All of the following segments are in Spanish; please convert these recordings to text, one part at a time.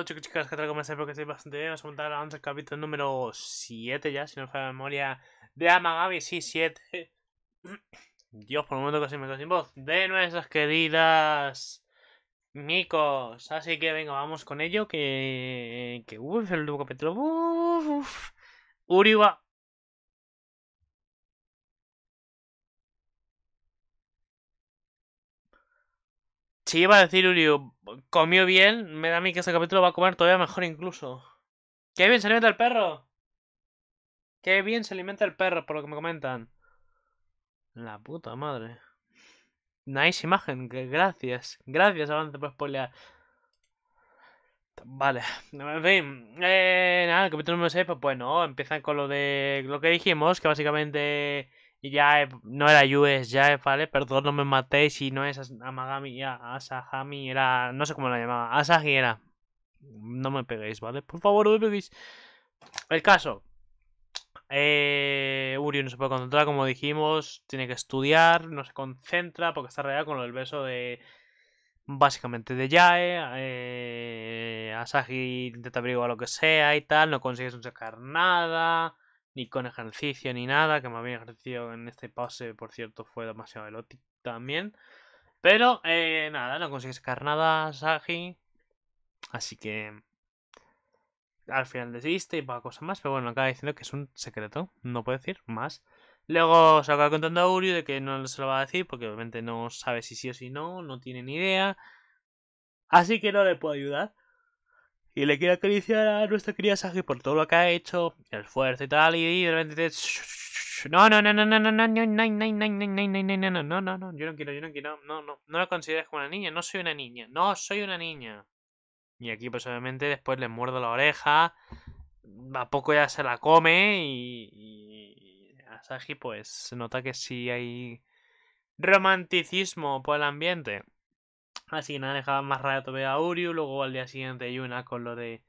chicos y chicas, ¿qué tal? ¿Cómo estáis? porque estáis bastante bien. Vamos a montar antes el capítulo número 7 ya, si no me falla la memoria, de Amagami, sí, 7. Dios, por un momento casi me quedo sin voz. De nuestras queridas micos. Así que venga, vamos con ello, que... que uf, el último capítulo. Uf, uf. Uriwa Si iba a decir Uriu, comió bien, me da a mí que este capítulo va a comer todavía mejor incluso. ¡Qué bien se alimenta el perro! ¡Qué bien se alimenta el perro, por lo que me comentan! La puta madre. Nice imagen, gracias. Gracias, avance por spoilear. Vale, en fin, eh, nada, el capítulo número 6, pues bueno, empieza con lo de lo que dijimos, que básicamente ya eh, no era US, ya, eh, ¿vale? Perdón, no me matéis si no es Amagami, ya, Asahami, era, no sé cómo la llamaba, Asahi era. No me peguéis, ¿vale? Por favor, no me peguéis. El caso. Eh, Uriu no se puede concentrar, como dijimos, tiene que estudiar, no se concentra porque está rodeado con el beso de... Básicamente de Yae, eh, Asahi intenta averiguar lo que sea y tal, no consigue sacar nada ni con ejercicio ni nada, que me había ejercido en este pase, por cierto, fue demasiado elótico también. Pero eh, nada, no consigues sacar nada, Sagi. Así que al final desiste y poca cosa más. Pero bueno, acaba diciendo que es un secreto, no puede decir más. Luego se acaba contando a Uriu de que no se lo va a decir porque obviamente no sabe si sí o si no, no tiene ni idea. Así que no le puedo ayudar. Y le quiere acariciar a nuestra querida Sagi por todo lo que ha hecho, el esfuerzo y tal, y de repente... No, no, no, no, no, no, no, no, no, no, no, no, no, no, yo no quiero, yo no quiero, no, no, no la consideres como una niña, no soy una niña, no soy una niña. Y aquí pues obviamente después le muerdo la oreja, a poco ya se la come y, Saji pues se nota que sí hay romanticismo por el ambiente. Así que nada, dejaba más rato ver a Uriu. Luego al día siguiente Yuna con lo de.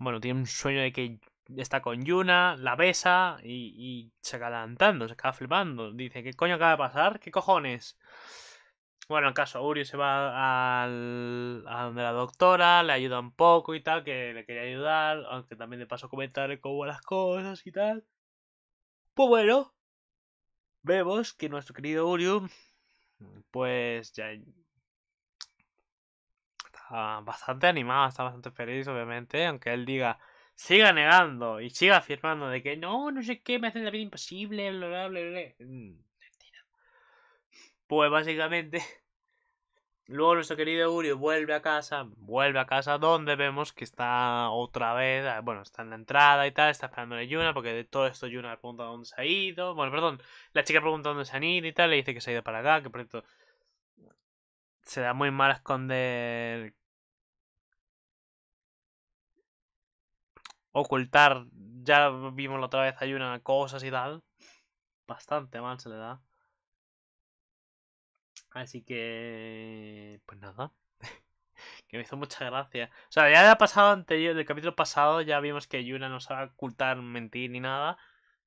Bueno, tiene un sueño de que está con Yuna, la besa y, se acaba levantando, se acaba flipando. Dice, ¿qué coño acaba de pasar? ¿Qué cojones? Bueno, en caso, Uriu se va al, a donde la doctora, le ayuda un poco y tal, que le quería ayudar, aunque también de paso comentar cómo las cosas y tal. Pues bueno, vemos que nuestro querido Uriu, pues ya bastante animado, está bastante feliz, obviamente, aunque él diga, siga negando y siga afirmando de que no, no sé qué, me hacen la vida imposible, bla, bla, mm, Pues básicamente, luego nuestro querido urio vuelve a casa, vuelve a casa donde vemos que está otra vez, ah, bueno, está en la entrada y tal, está esperando a Yuna, porque de todo esto Yuna pregunta dónde se ha ido, bueno, perdón, la chica pregunta dónde se han ido y tal, le dice que se ha ido para acá, que por cierto se da muy mal esconder. Ocultar, ya vimos la otra vez, a Yuna, cosas y tal. Bastante mal se le da. Así que. Pues nada. que me hizo mucha gracia. O sea, ya ha pasado anterior, del capítulo pasado, ya vimos que Yuna no sabe ocultar, mentir ni nada.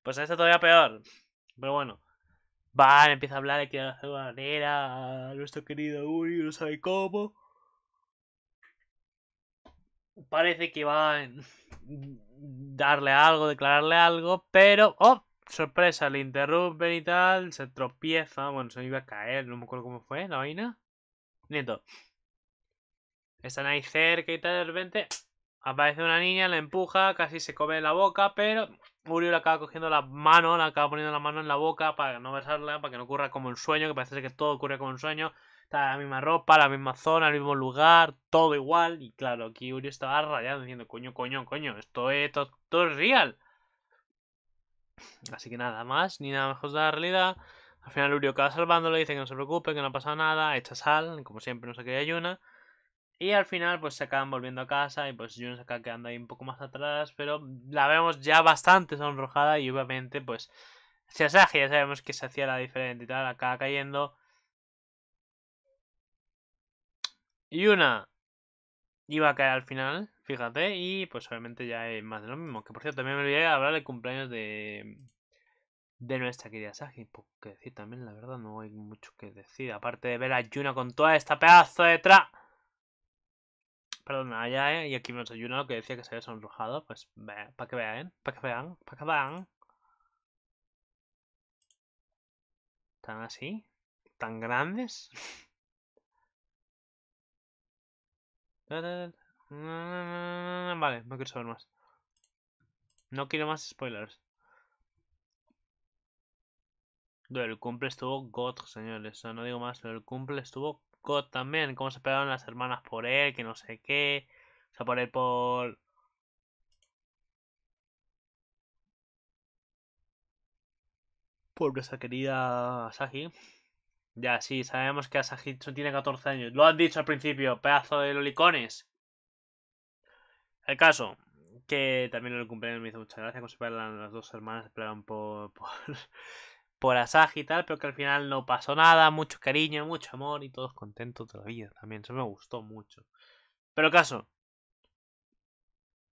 Pues esta todavía peor. Pero bueno. Van, empieza a hablar, de que hacer una manera, a nuestro querido Uri, no sabe cómo. Parece que va a darle algo, declararle algo, pero... ¡Oh! Sorpresa, le interrumpen y tal, se tropieza, bueno, se iba a caer, no me acuerdo cómo fue la vaina. Nieto. Están ahí cerca y tal, de repente aparece una niña, la empuja, casi se come la boca, pero le acaba cogiendo la mano, le acaba poniendo la mano en la boca para no besarla, para que no ocurra como un sueño, que parece que todo ocurre como un sueño. Está la misma ropa, la misma zona, el mismo lugar, todo igual. Y claro, aquí Urio estaba rayado diciendo, coño, coño, coño, esto es, todo, es real. Así que nada más, ni nada mejor de la realidad. Al final Urio acaba salvándolo, dice que no se preocupe, que no ha pasado nada, echa sal, como siempre no se queda ayuna. Y al final pues se acaban volviendo a casa y pues Yuna se acaba quedando ahí un poco más atrás, pero la vemos ya bastante sonrojada y obviamente pues Sasagi ya sabemos que se hacía la diferente y tal, acaba cayendo. Yuna iba a caer al final, fíjate, y pues obviamente ya es más de lo mismo. Que por cierto, también me olvidé de hablar del cumpleaños de, de nuestra querida Sagi. Porque también, la verdad, no hay mucho que decir. Aparte de ver a Yuna con toda esta pedazo de tra... Perdón, allá, ¿eh? Y aquí nos lo que decía que se había sonrojado. Pues, para que vean, eh, para que vean, para que vean. ¿Tan así? ¿Tan grandes? Vale, no quiero saber más. No quiero más spoilers. El cumple estuvo god, señores. no digo más, el cumple estuvo también, cómo se pelearon las hermanas por él, que no sé qué. O sea, por él por. Por nuestra querida Asahi. Ya, sí, sabemos que Asahi tiene 14 años. Lo han dicho al principio, pedazo de lolicones. El caso, que también lo cumple me hizo mucha gracia, como se las dos hermanas, se pelearon por por Asahi y tal, pero que al final no pasó nada, mucho cariño, mucho amor y todos contentos todavía también. Eso me gustó mucho. Pero caso,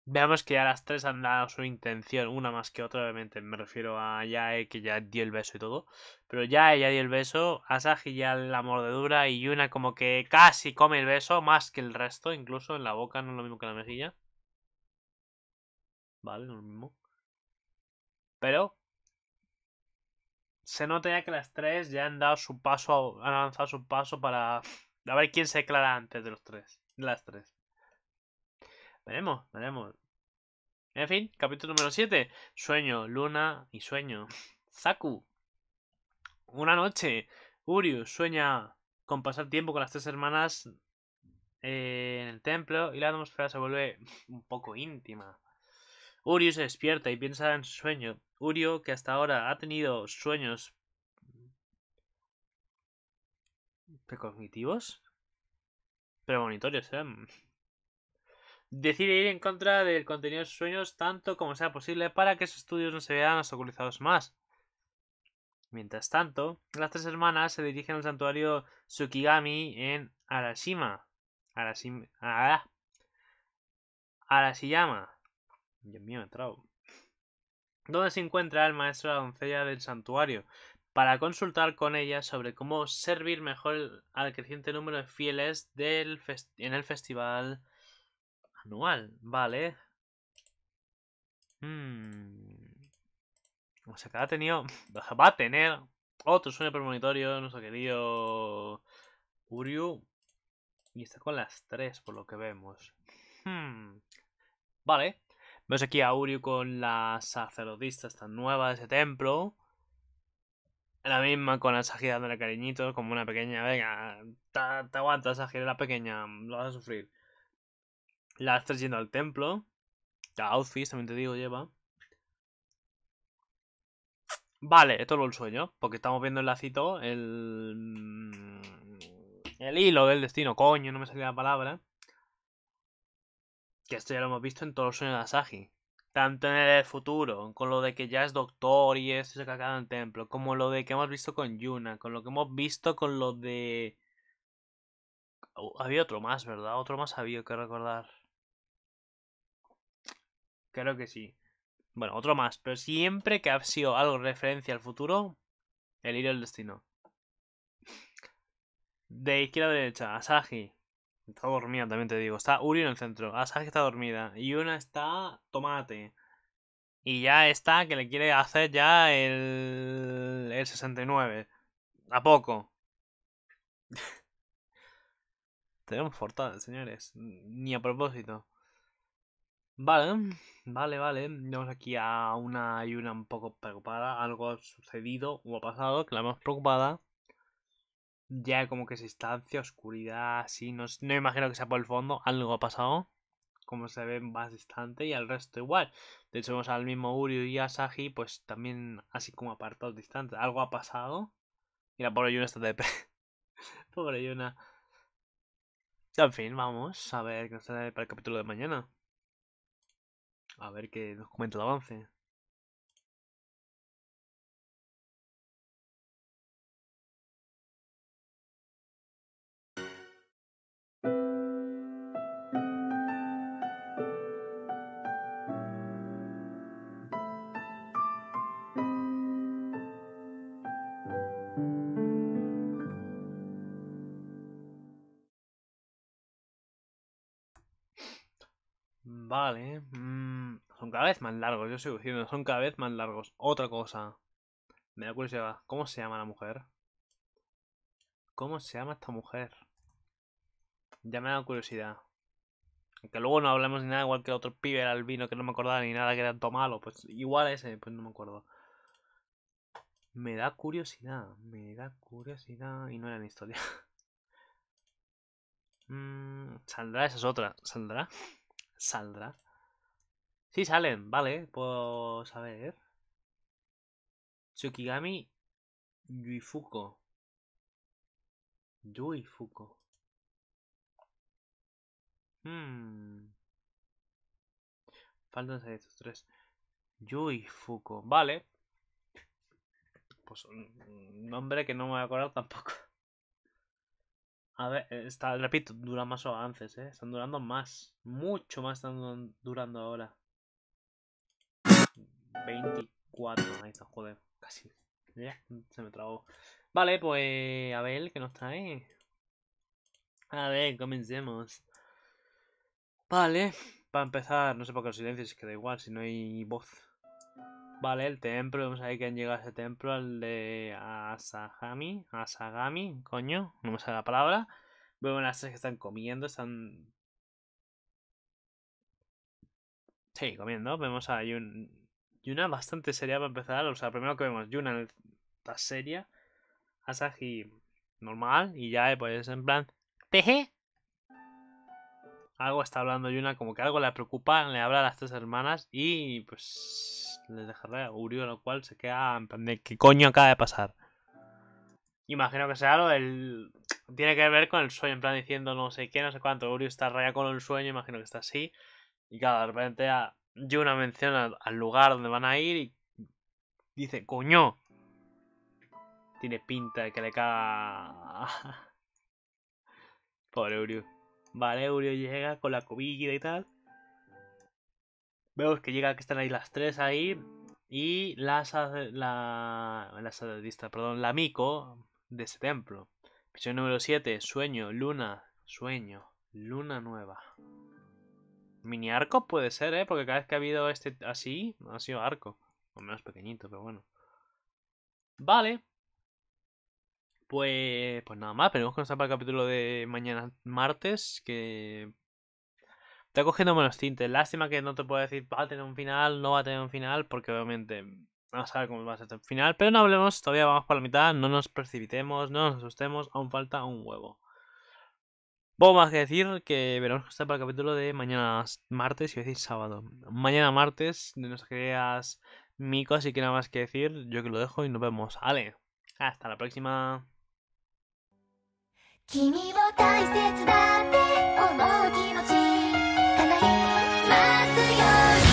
veamos que ya las tres han dado su intención, una más que otra, obviamente. Me refiero a Yae, que ya dio el beso y todo. Pero Yae ya dio el beso, Asahi ya la mordedura y Yuna como que casi come el beso, más que el resto, incluso en la boca, no es lo mismo que la mejilla. Vale, no es lo mismo. Pero se nota ya que las tres ya han dado su paso, han avanzado su paso para a ver quién se declara antes de los tres, las tres. Veremos, veremos. En fin, capítulo número 7. Sueño, luna y sueño. Zaku. Una noche, urius sueña con pasar tiempo con las tres hermanas eh, en el templo y la atmósfera se vuelve un poco íntima. urius se despierta y piensa en su sueño que hasta ahora ha tenido sueños precognitivos, premonitorios, ¿eh? Mm. Decide ir en contra del contenido de sus sueños tanto como sea posible para que sus estudios no se vean obstaculizados más. Mientras tanto, las tres hermanas se dirigen al santuario Tsukigami en Arashima. Arashima. Ah, Arashiyama. Dios mío, me trago. ¿Dónde se encuentra el maestro de la doncella del santuario, para consultar con ella sobre cómo servir mejor al creciente número de fieles en el festival anual, ¿vale? Hmm. O sea que ha tenido, va a tener otro sueño premonitorio nuestro querido Uryu. Y está con las tres, por lo que vemos. Hmm. Vale. Vemos aquí a Uriu con la sacerdotista tan nueva de ese templo. La misma con la de dándole cariñitos, como una pequeña, venga, te, aguantas, la pequeña, lo vas a sufrir. La estás yendo al templo. La outfit, también te digo, lleva. Vale, esto lo el sueño, porque estamos viendo el lacito, el... El hilo del destino, coño, no me salía la palabra que esto ya lo hemos visto en todos los sueños de Asahi. Tanto en el futuro, con lo de que ya es doctor y esto se cagado en el templo, como lo de que hemos visto con Yuna, con lo que hemos visto con lo de. Oh, había otro más, ¿verdad? Otro más había que recordar. Creo que sí. Bueno, otro más, pero siempre que ha sido algo referencia al futuro, el ir del destino. De izquierda a derecha, Asagi. Está dormida, también te digo. Está Uri en el centro. Ah, sabes que está dormida. Y una está Tomate. Y ya está que le quiere hacer ya el, el 69. ¿A poco? Tenemos fortaleza, señores. Ni a propósito. Vale, vale, vale. Vamos aquí a una y una un poco preocupada. Algo ha sucedido o ha pasado que la más preocupada ya como que se distancia, oscuridad, así. No, no imagino que sea por el fondo, algo ha pasado. Como se ve más distante y al resto igual. De hecho, vemos al mismo Uryu y Asahi, pues también así como apartados distantes. Algo ha pasado. Mira, pobre Yuna está de Pobre Yuna. En fin, vamos a ver qué nos sale para el capítulo de mañana. A ver qué nos comenta el avance. Vale. Mm, son cada vez más largos, yo sigo diciendo, son cada vez más largos. Otra cosa. Me da curiosidad. ¿Cómo se llama la mujer? ¿Cómo se llama esta mujer? Ya me da curiosidad. Que luego no hablemos ni nada, igual que otro pibe albino que no me acordaba ni nada que era tan malo. Pues igual ese, pues no me acuerdo. Me da curiosidad, me da curiosidad. Y no era ni historia. Mmm, ¿Saldrá? Esa es otra. ¿Saldrá? saldrá. si salen, vale, pues a ver. Tsukigami Yuifuko. Yuifuko. Hmm. Faltan de estos tres. Yuifuko. Vale. Pues un mm, nombre que no me voy a acordar tampoco. A ver, eh, está, repito, duran más o antes, ¿eh? Están durando más. Mucho más están durando ahora. 24. Ahí está, joder. Casi. se me trabó. Vale, pues a ver qué nos trae. A ver, comencemos. Vale, para empezar, no sé por qué los silencios, es que da igual, si no hay voz. Vale, el templo, vamos a ver han llegado a ese templo, El de Asagami, Asagami, coño, no me sale la palabra. Vemos las tres que están comiendo, están... Sí, comiendo, vemos a Yun... Yuna bastante seria para empezar, o sea, primero que vemos Yuna está seria, Asagi normal, y ya eh, pues en plan... ¿Teje? Algo está hablando Yuna, como que algo le preocupa, le habla a las tres hermanas y pues les dejaré Uriu, lo cual se queda en plan de qué coño acaba de pasar. Imagino que sea algo el tiene que ver con el sueño, en plan diciendo no sé qué, no sé cuánto, Uriu está rayado con el sueño, imagino que está así. Y claro, de repente a una menciona al lugar donde van a ir y dice, coño. Tiene pinta de que le caga... Pobre Uriu. Vale, Uriu llega con la comida y tal. Vemos que llega, que están ahí las tres ahí. Y la, la, perdón, la mico de ese templo. Misión número 7, sueño, luna, sueño, luna nueva. Mini arco puede ser, ¿eh? Porque cada vez que ha habido este así, ha sido arco. O menos pequeñito, pero bueno. Vale. Pues, pues nada más, pero que nos para el capítulo de mañana martes, que Está cogiendo menos tintes. Lástima que no te puedo decir va a tener un final, no va a tener un final, porque obviamente vamos a ver cómo va a ser el este final. Pero no hablemos, todavía vamos por la mitad, no nos precipitemos, no nos asustemos, aún falta un huevo. Poco más que decir que veremos que está para el capítulo de mañana martes y decir sábado. Mañana martes de nos creas Mico, así que nada más que decir, yo que lo dejo y nos vemos. Ale, hasta la próxima. ますよ